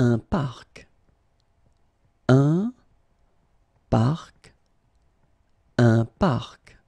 un parc. Un parc. Un parc.